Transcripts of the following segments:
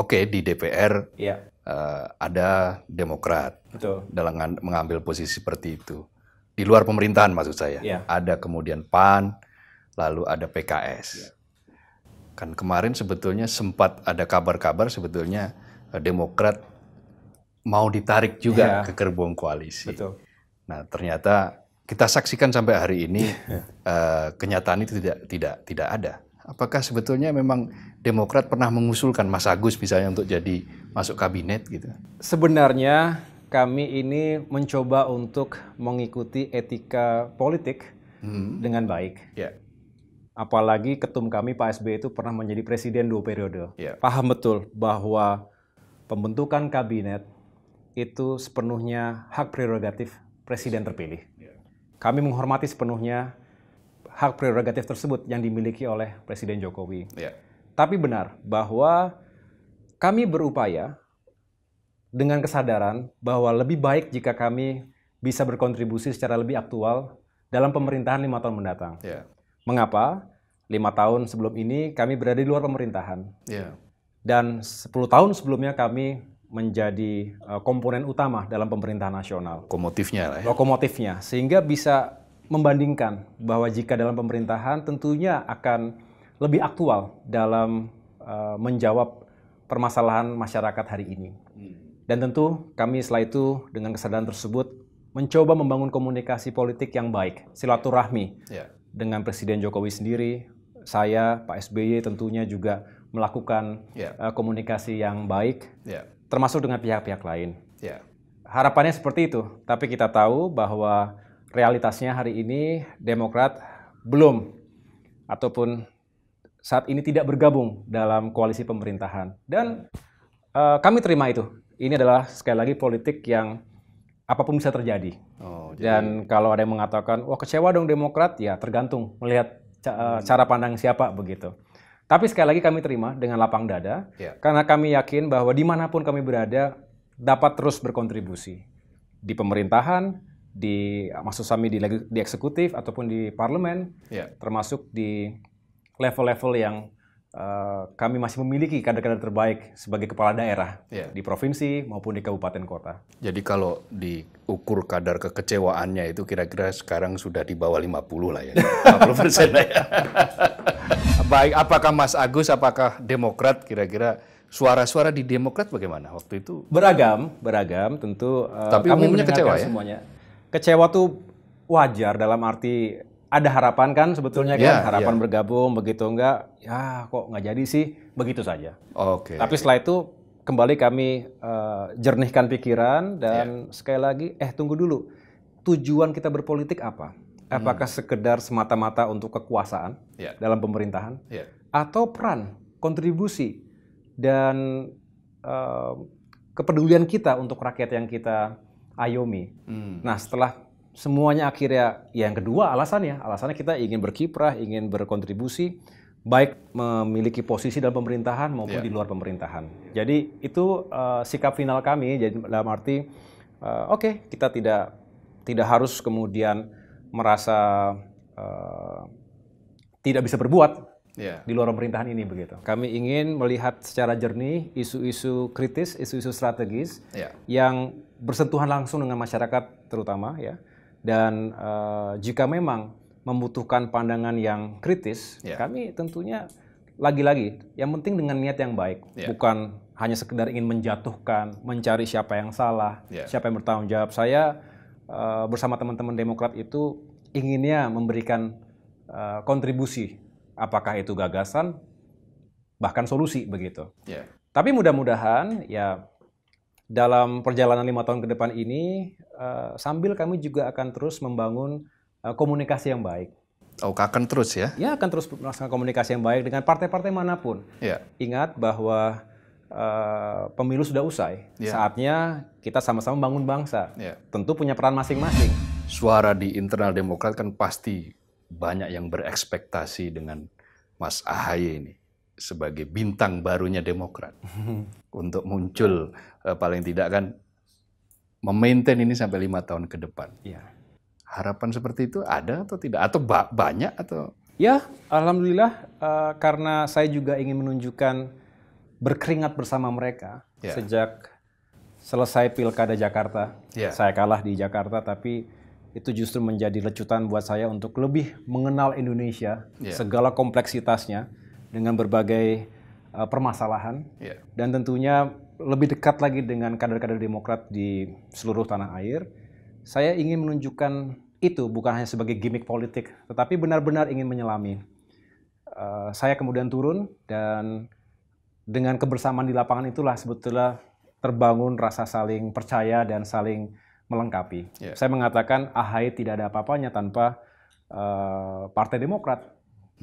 Oke, okay, di DPR ya. uh, eh, ada Demokrat Betul. dalam mengambil posisi seperti itu. Di luar pemerintahan maksud saya. Ya. Ada kemudian PAN, lalu ada PKS. Ya. Kan kemarin sebetulnya sempat ada kabar-kabar sebetulnya eh, Demokrat mau ditarik juga ya. ke gerbong koalisi. Betul. Nah, ternyata kita saksikan sampai hari ini uh, kenyataan itu tidak tidak tidak ada. Apakah sebetulnya memang Demokrat pernah mengusulkan Mas Agus misalnya untuk jadi masuk kabinet gitu? Sebenarnya kami ini mencoba untuk mengikuti etika politik hmm. dengan baik. Yeah. Apalagi ketum kami Pak SBY itu pernah menjadi presiden dua periode. Yeah. Paham betul bahwa pembentukan kabinet itu sepenuhnya hak prerogatif presiden terpilih. Ya. Kami menghormati sepenuhnya hak prerogatif tersebut yang dimiliki oleh Presiden Jokowi. Yeah. Tapi benar bahwa kami berupaya dengan kesadaran bahwa lebih baik jika kami bisa berkontribusi secara lebih aktual dalam pemerintahan lima tahun mendatang. Yeah. Mengapa? Lima tahun sebelum ini kami berada di luar pemerintahan. Yeah. Dan 10 tahun sebelumnya kami menjadi eh, komponen utama dalam pemerintahan nasional. Komotifnya lah ya. Lokomotifnya. Sehingga bisa membandingkan bahwa jika dalam pemerintahan tentunya akan lebih aktual dalam uh, menjawab permasalahan masyarakat hari ini. Hmm. Dan tentu kami setelah itu dengan kesadaran tersebut mencoba membangun komunikasi politik yang baik, silaturahmi yeah. dengan Presiden Jokowi sendiri, saya Pak SBY tentunya juga melakukan yeah. Ya. uh, komunikasi yang baik, yeah. termasuk dengan pihak-pihak lain. Yeah. Harapannya seperti itu, tapi kita tahu bahwa realitasnya hari ini Demokrat belum ataupun saat ini tidak bergabung dalam koalisi pemerintahan dan uh, kami terima itu. Ini adalah sekali lagi politik yang apapun bisa terjadi. Oh, jadi... Dan kalau ada yang mengatakan wah kecewa dong Demokrat ya tergantung melihat ca hmm. cara pandang siapa begitu. Tapi sekali lagi kami terima dengan lapang dada yeah. karena kami yakin bahwa dimanapun kami berada dapat terus berkontribusi di pemerintahan, di maksud kami di, di eksekutif ataupun di parlemen, yeah. termasuk di level-level yang uh, kami masih memiliki kader-kader terbaik sebagai kepala daerah yeah. di provinsi maupun di kabupaten kota. Jadi kalau diukur kadar kekecewaannya itu kira-kira sekarang sudah di bawah 50 lah ya, 50 persen lah ya. Baik, apakah Mas Agus, apakah Demokrat kira-kira suara-suara di Demokrat bagaimana waktu itu? Beragam, beragam tentu. Eh, Tapi kami umumnya kecewa ya? Semuanya kecewa tuh wajar dalam arti ada harapan kan sebetulnya yeah, kan iya, iya. harapan yeah. bergabung begitu enggak ya kok nggak jadi sih begitu saja. Oke. Okay. Tapi setelah itu kembali kami uh, jernihkan pikiran dan yeah. sekali lagi eh tunggu dulu tujuan kita berpolitik apa? Apakah hmm. sekedar semata-mata untuk kekuasaan yeah. dalam pemerintahan yeah. atau peran kontribusi dan uh, kepedulian kita untuk rakyat yang kita Ayomi. Hmm. Nah setelah semuanya akhirnya ya yang kedua alasannya, alasannya kita ingin berkiprah, ingin berkontribusi, baik memiliki posisi dalam pemerintahan maupun yeah. di luar pemerintahan. Jadi itu uh, sikap final kami. Jadi dalam arti uh, oke okay, kita tidak tidak harus kemudian merasa uh, tidak bisa berbuat yeah. di luar pemerintahan ini begitu. Kami ingin melihat secara jernih isu-isu kritis, isu-isu strategis yeah. yang bersentuhan langsung dengan masyarakat terutama ya. Dan uh, jika memang membutuhkan pandangan yang kritis, yeah. kami tentunya lagi-lagi yang penting dengan niat yang baik, yeah. bukan hanya sekedar ingin menjatuhkan, mencari siapa yang salah, yeah. siapa yang bertanggung jawab. Saya uh, bersama teman-teman Demokrat itu inginnya memberikan uh, kontribusi apakah itu gagasan bahkan solusi begitu. Yeah. Tapi mudah-mudahan ya dalam perjalanan lima tahun ke depan ini uh, sambil kami juga akan terus membangun uh, komunikasi yang baik. Oh, akan terus ya? Ya, akan terus melaksanakan komunikasi yang baik dengan partai-partai manapun. Yeah. Ingat bahwa uh, pemilu sudah usai. Yeah. Saatnya kita sama-sama bangun bangsa. Yeah. Tentu punya peran masing-masing. Suara di internal Demokrat kan pasti banyak yang berekspektasi dengan Mas Ahaye ini sebagai bintang barunya Demokrat untuk muncul eh, paling tidak kan memaintain ini sampai lima tahun ke depan. Ya. Harapan seperti itu ada atau tidak atau ba banyak atau? Ya, alhamdulillah uh, karena saya juga ingin menunjukkan berkeringat bersama mereka ya. sejak selesai pilkada Jakarta. Ya. Saya kalah di Jakarta tapi itu justru menjadi lecutan buat saya untuk lebih mengenal Indonesia yeah. segala kompleksitasnya dengan berbagai uh, permasalahan yeah. dan tentunya lebih dekat lagi dengan kader-kader Demokrat di seluruh tanah air. Saya ingin menunjukkan itu bukan hanya sebagai gimmick politik, tetapi benar-benar ingin menyelami. Uh, saya kemudian turun dan dengan kebersamaan di lapangan itulah sebetulnya terbangun rasa saling percaya dan saling melengkapi. Yeah. Saya mengatakan AHY tidak ada apa-apanya tanpa uh, Partai Demokrat,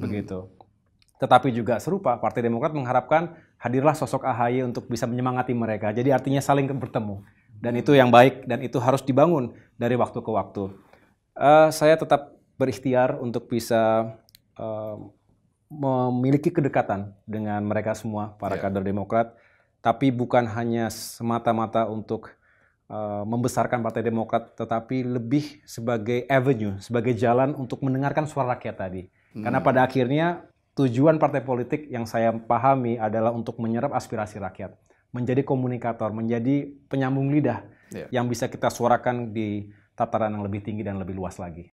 hmm. begitu. Tetapi juga serupa Partai Demokrat mengharapkan hadirlah sosok AHY untuk bisa menyemangati mereka. Jadi artinya saling bertemu dan itu yang baik dan itu harus dibangun dari waktu ke waktu. Uh, saya tetap berikhtiar untuk bisa uh, memiliki kedekatan dengan mereka semua para yeah. kader Demokrat, tapi bukan hanya semata-mata untuk Eh, membesarkan Partai Demokrat, tetapi lebih sebagai avenue, sebagai jalan untuk mendengarkan suara rakyat tadi. Hmm. Karena pada akhirnya tujuan partai politik yang saya pahami adalah untuk menyerap aspirasi rakyat, menjadi komunikator, menjadi penyambung lidah yeah. yang bisa kita suarakan di tataran yang lebih tinggi dan lebih luas lagi.